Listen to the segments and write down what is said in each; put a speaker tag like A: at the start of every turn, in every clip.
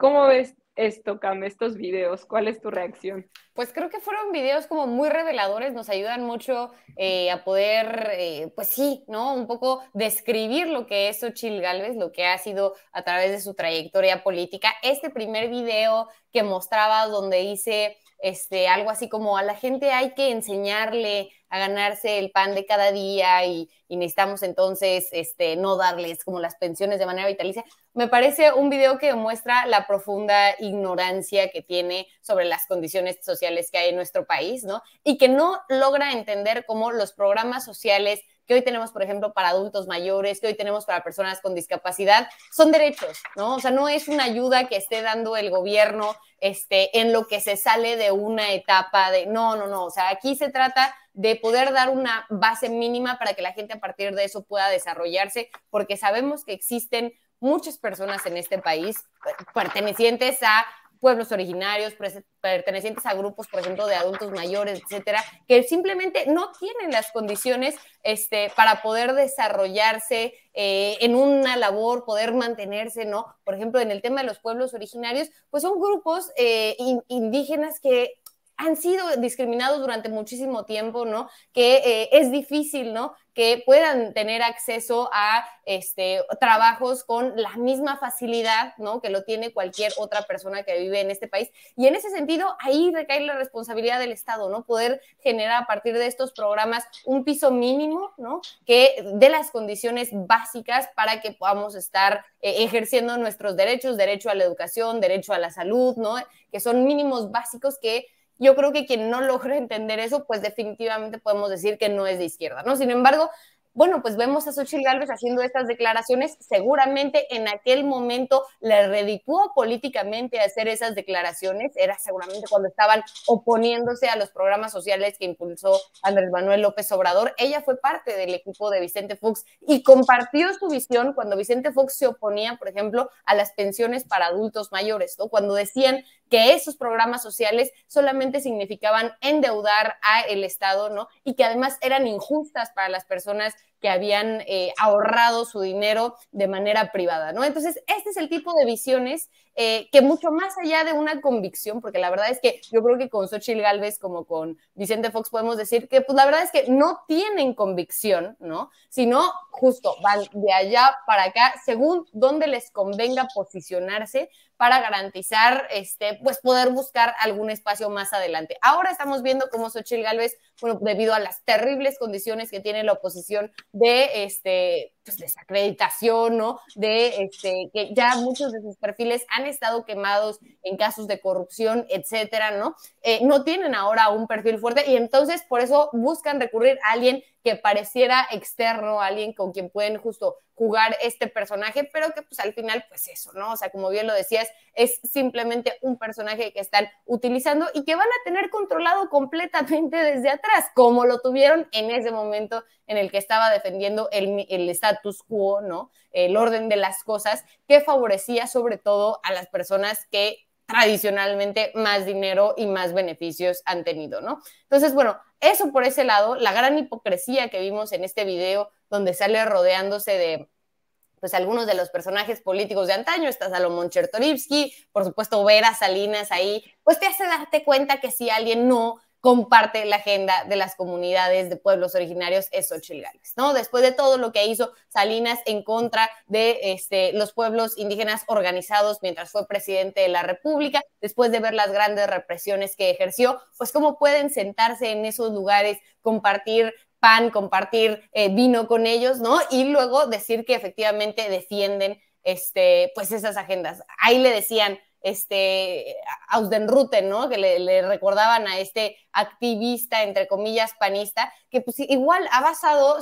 A: ¿Cómo ves esto, Cam, estos videos? ¿Cuál es tu reacción? Pues creo que fueron videos como muy reveladores, nos ayudan mucho eh, a poder, eh, pues sí, ¿no? Un poco describir lo que es Ochil Galvez, lo que ha sido a través de su trayectoria política. Este primer video que mostraba donde dice este, algo así como a la gente hay que enseñarle a ganarse el pan de cada día y, necesitamos entonces este, no darles como las pensiones de manera vitalicia. Me parece un video que demuestra la profunda ignorancia que tiene sobre las condiciones sociales que hay en nuestro país, ¿no? Y que no logra entender cómo los programas sociales que hoy tenemos, por ejemplo, para adultos mayores, que hoy tenemos para personas con discapacidad, son derechos, ¿no? O sea, no es una ayuda que esté dando el gobierno este, en lo que se sale de una etapa de, no, no, no, o sea, aquí se trata de poder dar una base mínima para que la gente a partir de eso pueda desarrollarse, porque sabemos que existen muchas personas en este país pertenecientes a pueblos originarios, pertenecientes a grupos, por ejemplo, de adultos mayores, etcétera, que simplemente no tienen las condiciones este, para poder desarrollarse eh, en una labor, poder mantenerse, ¿no? Por ejemplo, en el tema de los pueblos originarios, pues son grupos eh, indígenas que han sido discriminados durante muchísimo tiempo, ¿no? Que eh, es difícil, ¿no? que puedan tener acceso a este, trabajos con la misma facilidad, ¿no? Que lo tiene cualquier otra persona que vive en este país. Y en ese sentido, ahí recae la responsabilidad del Estado, ¿no? Poder generar a partir de estos programas un piso mínimo, ¿no? Que dé las condiciones básicas para que podamos estar eh, ejerciendo nuestros derechos, derecho a la educación, derecho a la salud, ¿no? Que son mínimos básicos que yo creo que quien no logra entender eso, pues definitivamente podemos decir que no es de izquierda, ¿no? Sin embargo, bueno, pues vemos a Xochitl Gálvez haciendo estas declaraciones, seguramente en aquel momento le reditúa políticamente hacer esas declaraciones, era seguramente cuando estaban oponiéndose a los programas sociales que impulsó Andrés Manuel López Obrador, ella fue parte del equipo de Vicente Fox y compartió su visión cuando Vicente Fox se oponía, por ejemplo, a las pensiones para adultos mayores, ¿no? Cuando decían que esos programas sociales solamente significaban endeudar al Estado, ¿no? Y que además eran injustas para las personas que habían eh, ahorrado su dinero de manera privada, ¿no? Entonces, este es el tipo de visiones eh, que mucho más allá de una convicción, porque la verdad es que yo creo que con Xochitl Galvez como con Vicente Fox podemos decir que pues la verdad es que no tienen convicción, ¿no? Sino justo van de allá para acá según donde les convenga posicionarse para garantizar, este, pues poder buscar algún espacio más adelante. Ahora estamos viendo cómo Xochitl Galvez bueno, debido a las terribles condiciones que tiene la oposición de este, pues, desacreditación, ¿no? De este, que ya muchos de sus perfiles han estado quemados en casos de corrupción, etcétera, ¿no? Eh, no tienen ahora un perfil fuerte y entonces por eso buscan recurrir a alguien que pareciera externo, alguien con quien pueden justo jugar este personaje, pero que pues al final pues eso, ¿no? O sea, como bien lo decías, es simplemente un personaje que están utilizando y que van a tener controlado completamente desde atrás, como lo tuvieron en ese momento en el que estaba defendiendo el, el status quo, ¿no? El orden de las cosas que favorecía sobre todo a las personas que tradicionalmente más dinero y más beneficios han tenido, ¿no? Entonces, bueno, eso por ese lado, la gran hipocresía que vimos en este video donde sale rodeándose de pues algunos de los personajes políticos de antaño, está Salomón Chertorivsky, por supuesto Vera Salinas ahí, pues te hace darte cuenta que si alguien no comparte la agenda de las comunidades de pueblos originarios es Xochitl ¿no? Después de todo lo que hizo Salinas en contra de este, los pueblos indígenas organizados mientras fue presidente de la República, después de ver las grandes represiones que ejerció, pues cómo pueden sentarse en esos lugares, compartir pan, compartir eh, vino con ellos, ¿no? Y luego decir que efectivamente defienden este, pues esas agendas. Ahí le decían este, Ausdenruten, ¿no? Que le, recordaban a este activista, entre comillas, panista, que pues, igual ha basado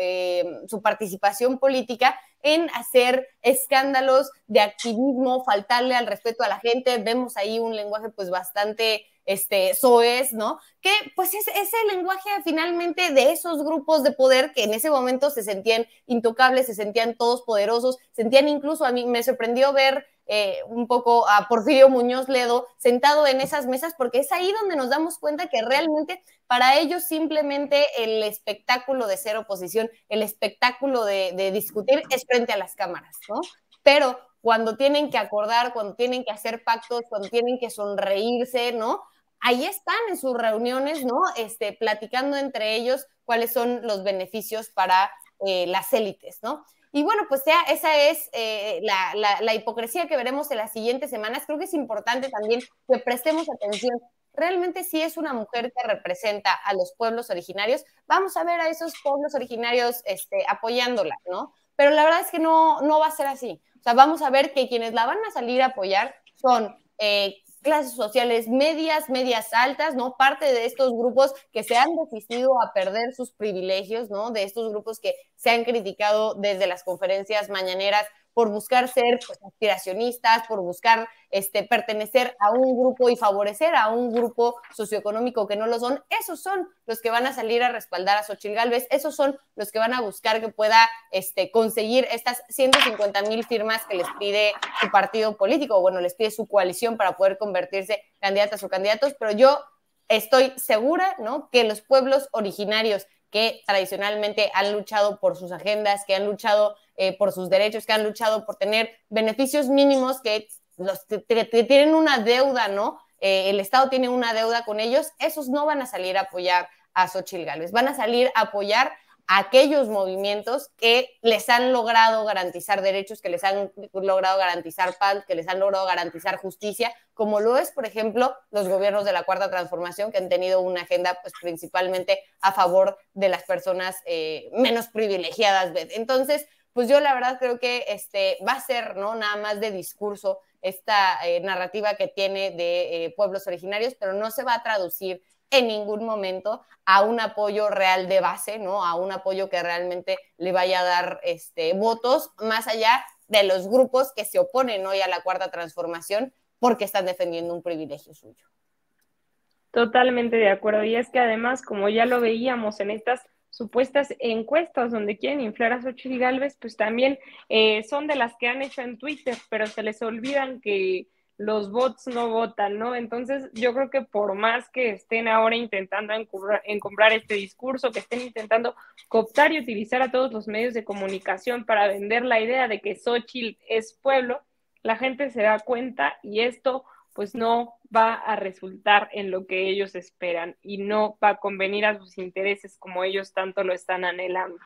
A: eh, su, participación política en hacer escándalos de activismo, faltarle al respeto a la gente. Vemos ahí un lenguaje pues bastante este, soez, ¿no? Que pues es, es, el lenguaje finalmente de esos grupos de poder que en ese momento se sentían intocables, se sentían todos poderosos, sentían incluso, a mí me sorprendió ver eh, un poco a Porfirio Muñoz Ledo sentado en esas mesas, porque es ahí donde nos damos cuenta que realmente para ellos simplemente el espectáculo de ser oposición, el espectáculo de, discutir es frente a las cámaras, ¿no? Pero cuando tienen que acordar, cuando tienen que hacer pactos, cuando tienen que sonreírse, ¿no? Ahí están en sus reuniones, ¿no? Este, platicando entre ellos cuáles son los beneficios para eh, las élites, ¿no? Y bueno, pues ya esa es eh, la, la, hipocresía que veremos en las siguientes semanas. Creo que es importante también que prestemos atención. Realmente si es una mujer que representa a los pueblos originarios, vamos a ver a esos pueblos originarios este, apoyándola, ¿no? Pero la verdad es que no, no va a ser así. O sea, vamos a ver que quienes la van a salir a apoyar son eh, clases sociales medias, medias altas, ¿no? Parte de estos grupos que se han decidido a perder sus privilegios, ¿no? De estos grupos que se han criticado desde las conferencias mañaneras por buscar ser pues, aspiracionistas, por buscar este, pertenecer a un grupo y favorecer a un grupo socioeconómico que no lo son, esos son los que van a salir a respaldar a Xochitl Galvez, esos son los que van a buscar que pueda este, conseguir estas 150.000 mil firmas que les pide su partido político, o bueno, les pide su coalición para poder convertirse candidatas o candidatos, pero yo estoy segura, ¿no? Que los pueblos originarios que tradicionalmente han luchado por sus agendas, que han luchado eh, por sus derechos, que han luchado por tener beneficios mínimos, que los que, tienen una deuda, ¿no? Eh, el Estado tiene una deuda con ellos, esos no van a salir a apoyar a Xochitl van a salir a apoyar aquellos movimientos que les han logrado garantizar derechos, que les han logrado garantizar paz, que les han logrado garantizar justicia, como lo es, por ejemplo, los gobiernos de la Cuarta Transformación, que han tenido una agenda pues, principalmente a favor de las personas eh, menos privilegiadas. Entonces, pues yo la verdad creo que este, va a ser ¿no? nada más de discurso esta eh, narrativa que tiene de eh, pueblos originarios, pero no se va a traducir en ningún momento a un apoyo real de base, ¿no? A un apoyo que realmente le vaya a dar este, votos, más allá de los grupos que se oponen hoy a la cuarta transformación porque están defendiendo un privilegio suyo. Totalmente de acuerdo. Y es que además, como ya lo veíamos en estas supuestas encuestas donde quieren inflar a Xochitl Galvez, pues también eh, son de las que han hecho en Twitter, pero se les olvidan que los bots no votan, ¿no? Entonces, yo creo que por más que estén ahora intentando encombrar este discurso, que estén intentando cooptar y utilizar a todos los medios de comunicación para vender la idea de que Xochitl es pueblo, la gente se da cuenta y esto pues no va a resultar en lo que ellos esperan y no va a convenir a sus intereses como ellos tanto lo están anhelando.